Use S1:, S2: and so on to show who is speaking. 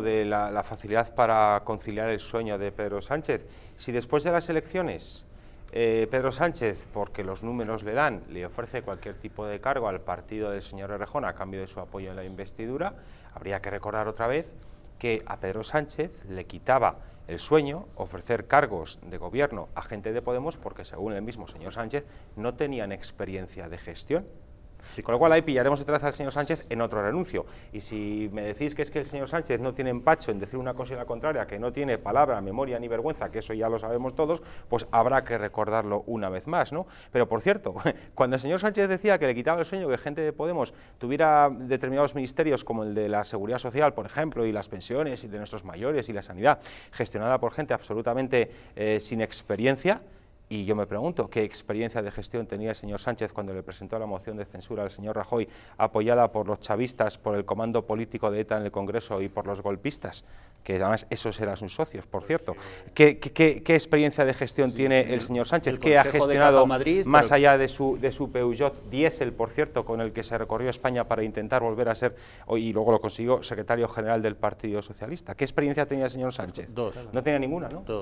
S1: de la, facilidad para conciliar el sueño de Pedro Sánchez. Si después de las elecciones eh, Pedro Sánchez, porque los números le dan, le ofrece cualquier tipo de cargo al partido del señor Errejón a cambio de su apoyo en la investidura, habría que recordar otra vez que a Pedro Sánchez le quitaba el sueño ofrecer cargos de gobierno a gente de Podemos porque según el mismo señor Sánchez no tenían experiencia de gestión. Con lo cual ahí pillaremos otra vez al señor Sánchez en otro renuncio. Y si me decís que es que el señor Sánchez no tiene empacho en decir una cosa y la contraria, que no tiene palabra, memoria ni vergüenza, que eso ya lo sabemos todos, pues habrá que recordarlo una vez más, ¿no? Pero por cierto, cuando el señor Sánchez decía que le quitaba el sueño que gente de Podemos tuviera determinados ministerios como el de la Seguridad Social, por ejemplo, y las pensiones y de nuestros mayores y la sanidad, gestionada por gente absolutamente eh, sin experiencia, y yo me pregunto qué experiencia de gestión tenía el señor Sánchez cuando le presentó la moción de censura al señor Rajoy, apoyada por los chavistas, por el comando político de ETA en el Congreso y por los golpistas, que además esos eran sus socios, por cierto. ¿Qué, experiencia de gestión tiene el señor Sánchez? ¿Qué ha gestionado Madrid, más allá de su, de su Peugeot diésel, por cierto, con el que se recorrió España para intentar volver a ser, oh, y luego lo consiguió, secretario general del Partido Socialista? ¿Qué experiencia tenía el señor Sánchez? Dos. No tenía ninguna, ¿no? Dos.